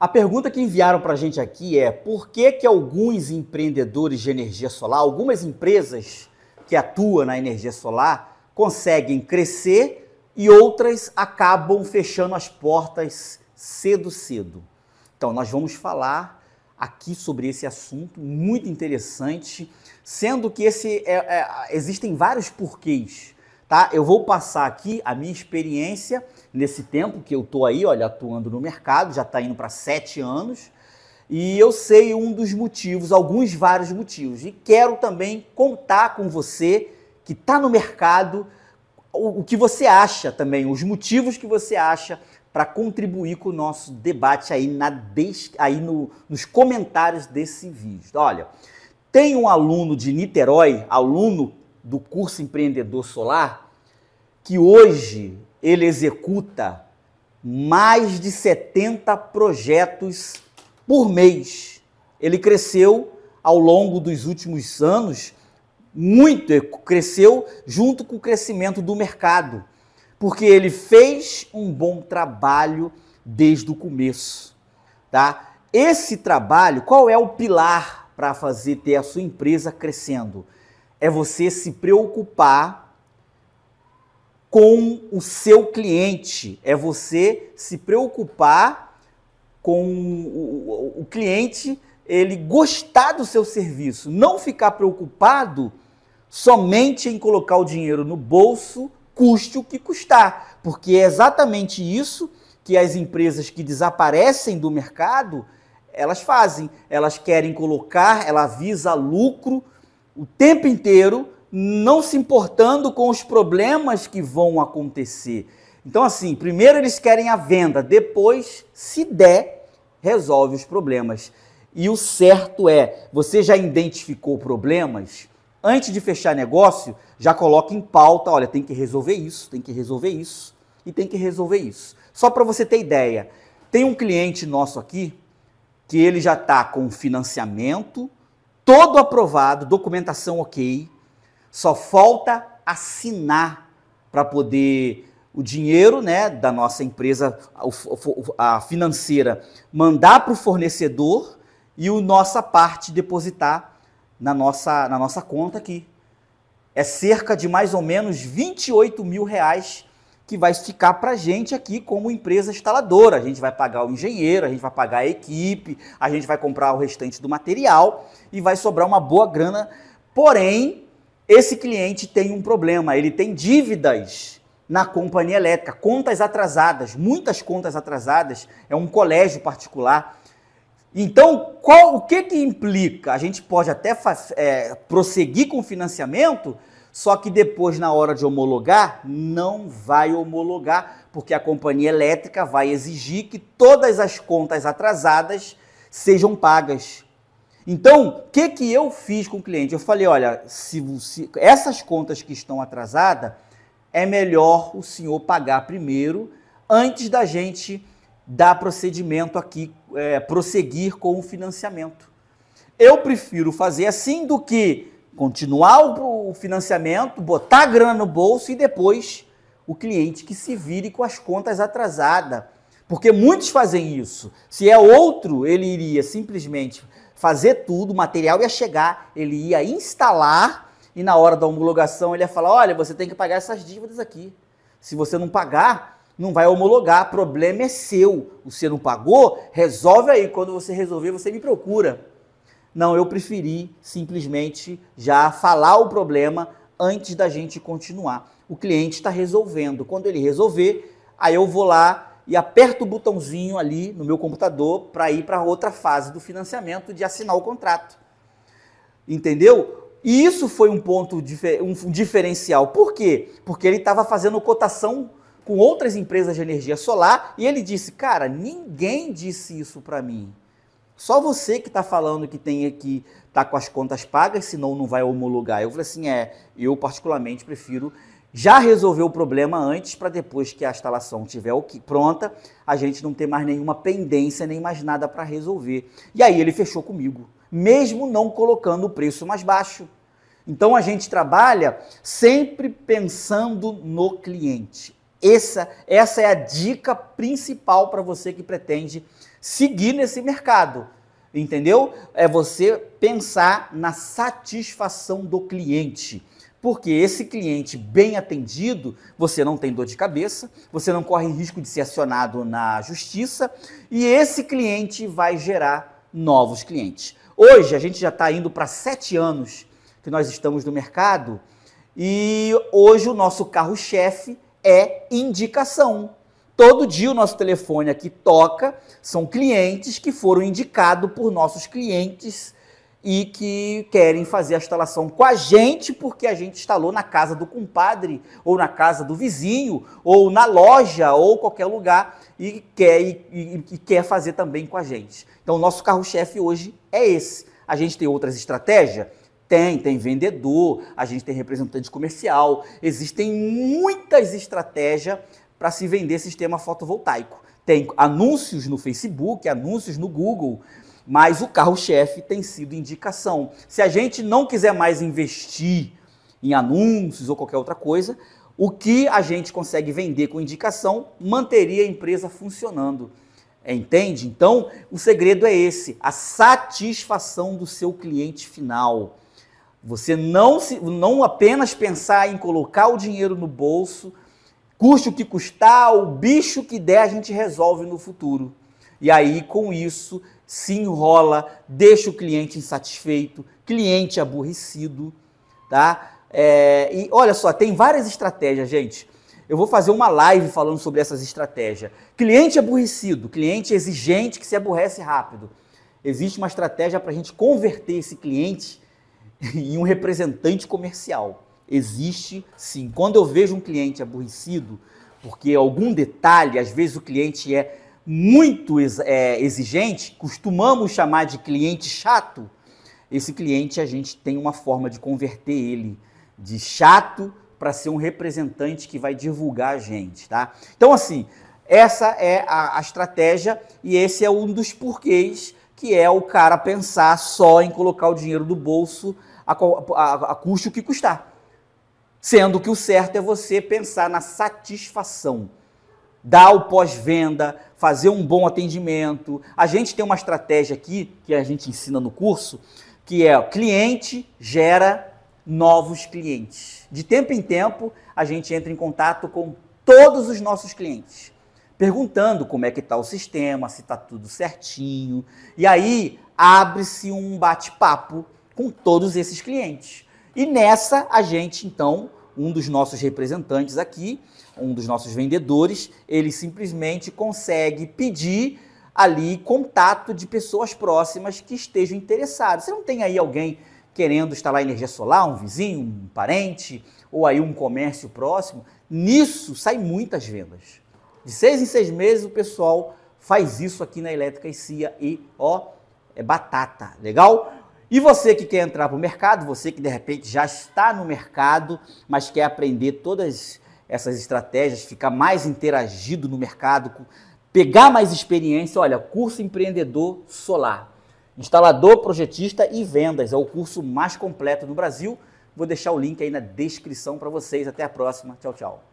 A pergunta que enviaram para a gente aqui é por que, que alguns empreendedores de energia solar, algumas empresas que atuam na energia solar, conseguem crescer e outras acabam fechando as portas cedo, cedo. Então, nós vamos falar aqui sobre esse assunto muito interessante, sendo que esse é, é, existem vários porquês tá? Eu vou passar aqui a minha experiência nesse tempo que eu tô aí, olha, atuando no mercado, já está indo para sete anos. E eu sei um dos motivos, alguns vários motivos. E quero também contar com você que está no mercado o, o que você acha também, os motivos que você acha para contribuir com o nosso debate aí, na des... aí no, nos comentários desse vídeo. Olha, tem um aluno de Niterói, aluno do curso empreendedor solar, que hoje ele executa mais de 70 projetos por mês. Ele cresceu ao longo dos últimos anos muito, cresceu junto com o crescimento do mercado, porque ele fez um bom trabalho desde o começo, tá? Esse trabalho, qual é o pilar para fazer ter a sua empresa crescendo? é você se preocupar com o seu cliente, é você se preocupar com o, o, o cliente ele gostar do seu serviço, não ficar preocupado somente em colocar o dinheiro no bolso, custe o que custar, porque é exatamente isso que as empresas que desaparecem do mercado, elas fazem, elas querem colocar, ela visa lucro o tempo inteiro não se importando com os problemas que vão acontecer. Então, assim, primeiro eles querem a venda, depois, se der, resolve os problemas. E o certo é, você já identificou problemas? Antes de fechar negócio, já coloca em pauta, olha, tem que resolver isso, tem que resolver isso e tem que resolver isso. Só para você ter ideia, tem um cliente nosso aqui que ele já está com financiamento todo aprovado, documentação ok, só falta assinar para poder o dinheiro né, da nossa empresa a financeira mandar para o fornecedor e a nossa parte depositar na nossa, na nossa conta aqui. É cerca de mais ou menos 28 mil reais que vai ficar para a gente aqui como empresa instaladora. A gente vai pagar o engenheiro, a gente vai pagar a equipe, a gente vai comprar o restante do material e vai sobrar uma boa grana. Porém, esse cliente tem um problema, ele tem dívidas na companhia elétrica, contas atrasadas, muitas contas atrasadas, é um colégio particular. Então, qual, o que, que implica? A gente pode até é, prosseguir com o financiamento, só que depois, na hora de homologar, não vai homologar, porque a companhia elétrica vai exigir que todas as contas atrasadas sejam pagas. Então, o que, que eu fiz com o cliente? Eu falei: olha, se, se essas contas que estão atrasadas, é melhor o senhor pagar primeiro, antes da gente dar procedimento aqui, é, prosseguir com o financiamento. Eu prefiro fazer assim do que continuar o financiamento, botar a grana no bolso e depois o cliente que se vire com as contas atrasadas. Porque muitos fazem isso. Se é outro, ele iria simplesmente fazer tudo, o material ia chegar, ele ia instalar e na hora da homologação ele ia falar: olha, você tem que pagar essas dívidas aqui. Se você não pagar, não vai homologar, o problema é seu. Você não pagou? Resolve aí. Quando você resolver, você me procura. Não, eu preferi simplesmente já falar o problema antes da gente continuar. O cliente está resolvendo. Quando ele resolver, aí eu vou lá e aperto o botãozinho ali no meu computador para ir para outra fase do financiamento de assinar o contrato. Entendeu? E isso foi um ponto um diferencial. Por quê? Porque ele estava fazendo cotação com outras empresas de energia solar e ele disse: Cara, ninguém disse isso para mim. Só você que está falando que tem aqui, tá com as contas pagas, senão não vai homologar. Eu falei assim, é, eu particularmente prefiro já resolver o problema antes para depois que a instalação estiver pronta, a gente não ter mais nenhuma pendência, nem mais nada para resolver. E aí ele fechou comigo, mesmo não colocando o preço mais baixo. Então a gente trabalha sempre pensando no cliente. Essa, essa é a dica principal para você que pretende seguir nesse mercado. Entendeu? É você pensar na satisfação do cliente. Porque esse cliente bem atendido, você não tem dor de cabeça, você não corre risco de ser acionado na justiça e esse cliente vai gerar novos clientes. Hoje a gente já está indo para sete anos que nós estamos no mercado e hoje o nosso carro-chefe é indicação. Todo dia o nosso telefone aqui toca, são clientes que foram indicados por nossos clientes e que querem fazer a instalação com a gente porque a gente instalou na casa do compadre ou na casa do vizinho ou na loja ou qualquer lugar e quer, e, e, e quer fazer também com a gente. Então o nosso carro-chefe hoje é esse. A gente tem outras estratégias? Tem, tem vendedor, a gente tem representante comercial, existem muitas estratégias para se vender sistema fotovoltaico. Tem anúncios no Facebook, anúncios no Google, mas o carro-chefe tem sido indicação. Se a gente não quiser mais investir em anúncios ou qualquer outra coisa, o que a gente consegue vender com indicação manteria a empresa funcionando. Entende? Então, o segredo é esse: a satisfação do seu cliente final. Você não, se, não apenas pensar em colocar o dinheiro no bolso Custe o que custar, o bicho que der, a gente resolve no futuro. E aí, com isso, se enrola, deixa o cliente insatisfeito, cliente aborrecido, tá? É, e olha só, tem várias estratégias, gente. Eu vou fazer uma live falando sobre essas estratégias. Cliente aborrecido, cliente exigente que se aborrece rápido. Existe uma estratégia para a gente converter esse cliente em um representante comercial. Existe sim. Quando eu vejo um cliente aborrecido, porque algum detalhe, às vezes o cliente é muito é, exigente, costumamos chamar de cliente chato. Esse cliente a gente tem uma forma de converter ele de chato para ser um representante que vai divulgar a gente, tá? Então assim, essa é a, a estratégia e esse é um dos porquês que é o cara pensar só em colocar o dinheiro do bolso a, a, a custo que custar. Sendo que o certo é você pensar na satisfação, dar o pós-venda, fazer um bom atendimento. A gente tem uma estratégia aqui que a gente ensina no curso, que é o cliente gera novos clientes. De tempo em tempo, a gente entra em contato com todos os nossos clientes, perguntando como é que está o sistema, se está tudo certinho. E aí abre-se um bate-papo com todos esses clientes. E nessa a gente, então, um dos nossos representantes aqui, um dos nossos vendedores, ele simplesmente consegue pedir ali contato de pessoas próximas que estejam interessadas. Você não tem aí alguém querendo instalar energia solar, um vizinho, um parente, ou aí um comércio próximo? Nisso saem muitas vendas. De seis em seis meses o pessoal faz isso aqui na Elétrica e Cia e ó, é batata, legal? E você que quer entrar para o mercado, você que de repente já está no mercado, mas quer aprender todas essas estratégias, ficar mais interagido no mercado, pegar mais experiência, olha, curso empreendedor solar. Instalador, projetista e vendas é o curso mais completo no Brasil. Vou deixar o link aí na descrição para vocês. Até a próxima. Tchau, tchau.